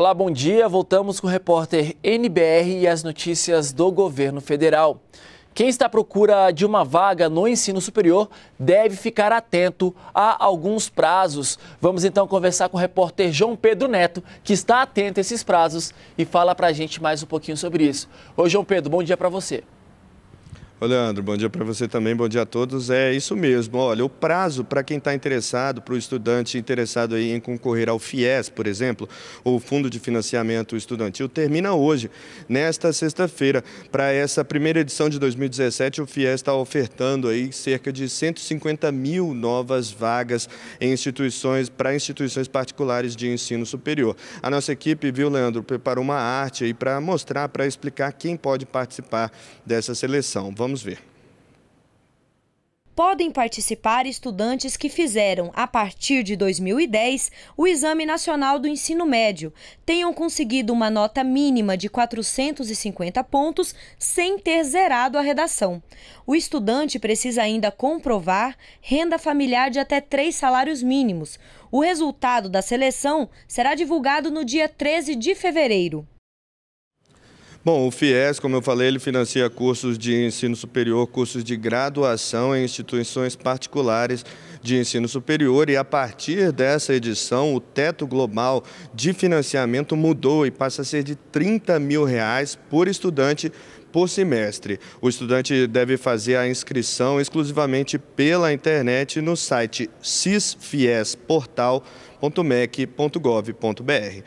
Olá, bom dia. Voltamos com o repórter NBR e as notícias do governo federal. Quem está à procura de uma vaga no ensino superior deve ficar atento a alguns prazos. Vamos então conversar com o repórter João Pedro Neto, que está atento a esses prazos e fala para a gente mais um pouquinho sobre isso. Oi, João Pedro, bom dia para você. Ô Leandro, bom dia para você também, bom dia a todos. É isso mesmo, olha, o prazo para quem está interessado, para o estudante interessado em concorrer ao FIES, por exemplo, ou Fundo de Financiamento Estudantil, termina hoje, nesta sexta-feira. Para essa primeira edição de 2017, o FIES está ofertando aí cerca de 150 mil novas vagas em instituições, para instituições particulares de ensino superior. A nossa equipe, viu, Leandro, preparou uma arte aí para mostrar, para explicar quem pode participar dessa seleção. Vamos Vamos ver. Podem participar estudantes que fizeram, a partir de 2010, o Exame Nacional do Ensino Médio, tenham conseguido uma nota mínima de 450 pontos sem ter zerado a redação. O estudante precisa ainda comprovar renda familiar de até três salários mínimos. O resultado da seleção será divulgado no dia 13 de fevereiro. Bom, o FIES, como eu falei, ele financia cursos de ensino superior, cursos de graduação em instituições particulares de ensino superior e a partir dessa edição o teto global de financiamento mudou e passa a ser de 30 mil reais por estudante por semestre. O estudante deve fazer a inscrição exclusivamente pela internet no site cisfiesportal.mec.gov.br.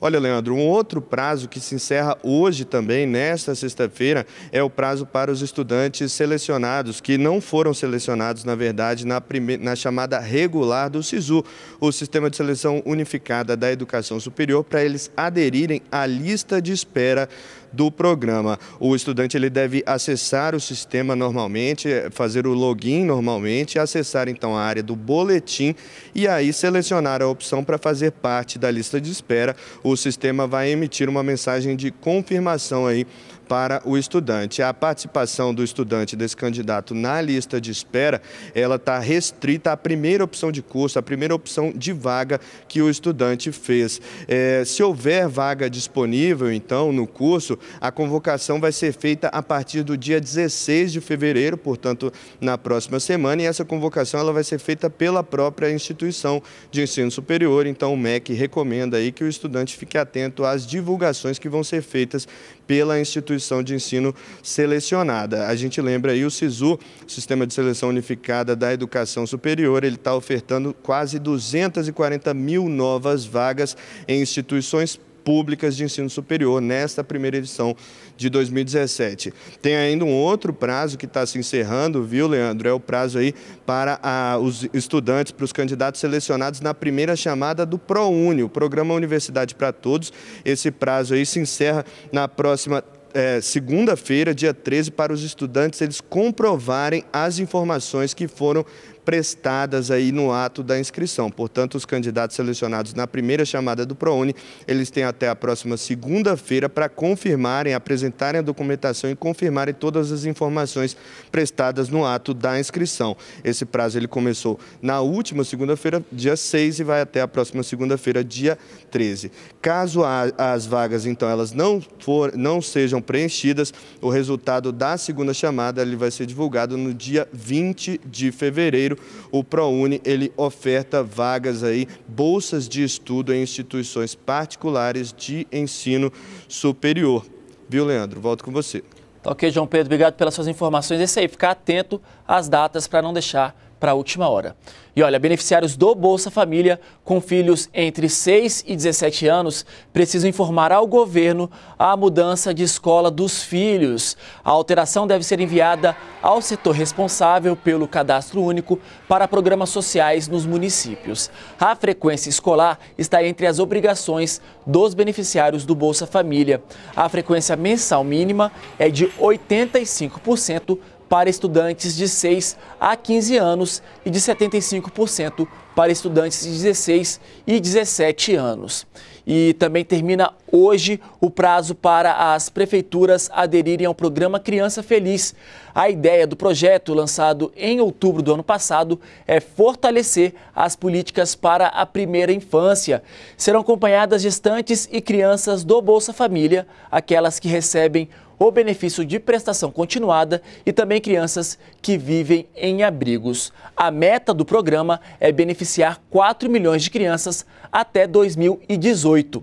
Olha, Leandro, um outro prazo que se encerra hoje também, nesta sexta-feira, é o prazo para os estudantes selecionados, que não foram selecionados, na verdade, na, na chamada regular do SISU, o Sistema de Seleção Unificada da Educação Superior, para eles aderirem à lista de espera do programa. O estudante ele deve acessar o sistema normalmente, fazer o login normalmente, acessar então a área do boletim e aí selecionar a opção para fazer parte da lista de espera o sistema vai emitir uma mensagem de confirmação aí para o estudante. A participação do estudante desse candidato na lista de espera, ela está restrita à primeira opção de curso, à primeira opção de vaga que o estudante fez. É, se houver vaga disponível, então, no curso, a convocação vai ser feita a partir do dia 16 de fevereiro, portanto, na próxima semana, e essa convocação ela vai ser feita pela própria instituição de ensino superior. Então, o MEC recomenda aí que o estudante fique atento às divulgações que vão ser feitas pela instituição de ensino selecionada. A gente lembra aí o SISU, Sistema de Seleção Unificada da Educação Superior, ele está ofertando quase 240 mil novas vagas em instituições públicas de ensino superior nesta primeira edição de 2017. Tem ainda um outro prazo que está se encerrando, viu, Leandro? É o prazo aí para a, ah, os estudantes, para os candidatos selecionados na primeira chamada do ProUni, o Programa Universidade para Todos. Esse prazo aí se encerra na próxima é, segunda-feira, dia 13, para os estudantes eles comprovarem as informações que foram prestadas aí no ato da inscrição. Portanto, os candidatos selecionados na primeira chamada do ProUni, eles têm até a próxima segunda-feira para confirmarem, apresentarem a documentação e confirmarem todas as informações prestadas no ato da inscrição. Esse prazo ele começou na última segunda-feira, dia 6, e vai até a próxima segunda-feira, dia 13. Caso as vagas, então, elas não, for, não sejam preenchidas, o resultado da segunda chamada ele vai ser divulgado no dia 20 de fevereiro o ProUni ele oferta vagas aí, bolsas de estudo em instituições particulares de ensino superior. Viu, Leandro? Volto com você. Tá ok, João Pedro, obrigado pelas suas informações. Esse aí, ficar atento às datas para não deixar para a última hora. E olha, beneficiários do Bolsa Família com filhos entre 6 e 17 anos precisam informar ao governo a mudança de escola dos filhos. A alteração deve ser enviada ao setor responsável pelo cadastro único para programas sociais nos municípios. A frequência escolar está entre as obrigações dos beneficiários do Bolsa Família. A frequência mensal mínima é de 85% para estudantes de 6 a 15 anos e de 75% para estudantes de 16 e 17 anos. E também termina hoje o prazo para as prefeituras aderirem ao programa Criança Feliz. A ideia do projeto, lançado em outubro do ano passado, é fortalecer as políticas para a primeira infância. Serão acompanhadas gestantes e crianças do Bolsa Família, aquelas que recebem ou benefício de prestação continuada e também crianças que vivem em abrigos. A meta do programa é beneficiar 4 milhões de crianças até 2018.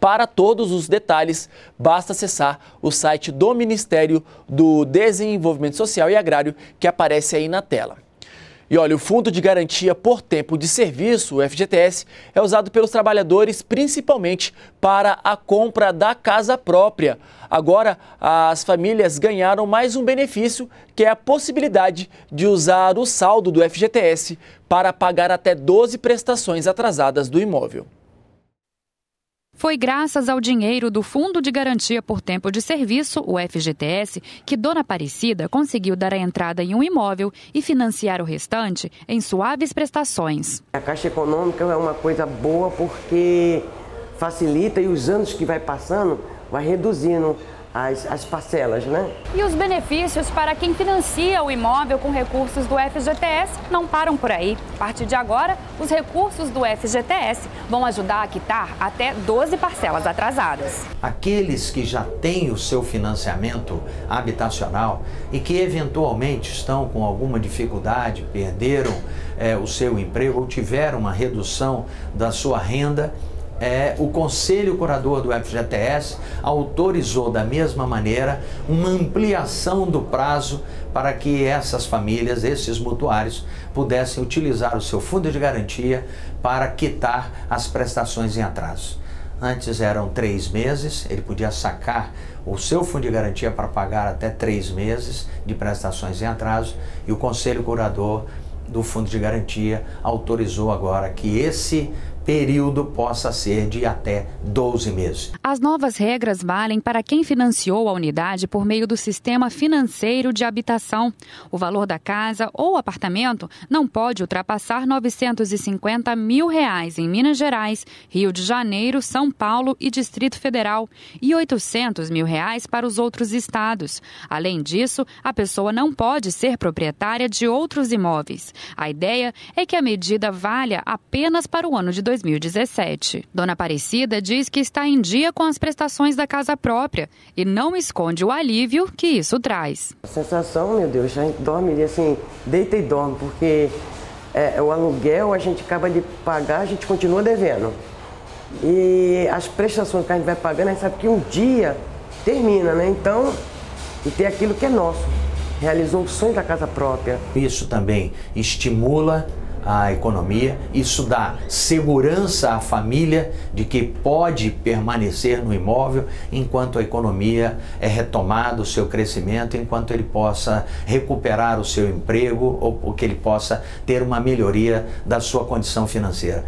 Para todos os detalhes, basta acessar o site do Ministério do Desenvolvimento Social e Agrário que aparece aí na tela. E olha, o Fundo de Garantia por Tempo de Serviço, o FGTS, é usado pelos trabalhadores principalmente para a compra da casa própria. Agora, as famílias ganharam mais um benefício, que é a possibilidade de usar o saldo do FGTS para pagar até 12 prestações atrasadas do imóvel. Foi graças ao dinheiro do Fundo de Garantia por Tempo de Serviço, o FGTS, que Dona Aparecida conseguiu dar a entrada em um imóvel e financiar o restante em suaves prestações. A Caixa Econômica é uma coisa boa porque facilita e os anos que vai passando vai reduzindo as, as parcelas, né? E os benefícios para quem financia o imóvel com recursos do FGTS não param por aí. A partir de agora, os recursos do FGTS vão ajudar a quitar até 12 parcelas atrasadas. Aqueles que já têm o seu financiamento habitacional e que eventualmente estão com alguma dificuldade, perderam é, o seu emprego ou tiveram uma redução da sua renda, é, o Conselho Curador do FGTS autorizou da mesma maneira uma ampliação do prazo para que essas famílias, esses mutuários, pudessem utilizar o seu fundo de garantia para quitar as prestações em atraso. Antes eram três meses, ele podia sacar o seu fundo de garantia para pagar até três meses de prestações em atraso e o Conselho Curador do Fundo de Garantia autorizou agora que esse período possa ser de até 12 meses. As novas regras valem para quem financiou a unidade por meio do sistema financeiro de habitação. O valor da casa ou apartamento não pode ultrapassar 950 mil reais em Minas Gerais, Rio de Janeiro, São Paulo e Distrito Federal e 800 mil reais para os outros estados. Além disso, a pessoa não pode ser proprietária de outros imóveis. A ideia é que a medida valha apenas para o ano de 2020. 2017. Dona Aparecida diz que está em dia com as prestações da casa própria e não esconde o alívio que isso traz. A sensação, meu Deus, já dorme assim, deita e dorme, porque é, o aluguel a gente acaba de pagar, a gente continua devendo. E as prestações que a gente vai pagando, a gente sabe que um dia termina, né? Então, e ter aquilo que é nosso. Realizou o sonho da casa própria. Isso também estimula a economia, isso dá segurança à família de que pode permanecer no imóvel enquanto a economia é retomada, o seu crescimento, enquanto ele possa recuperar o seu emprego ou, ou que ele possa ter uma melhoria da sua condição financeira.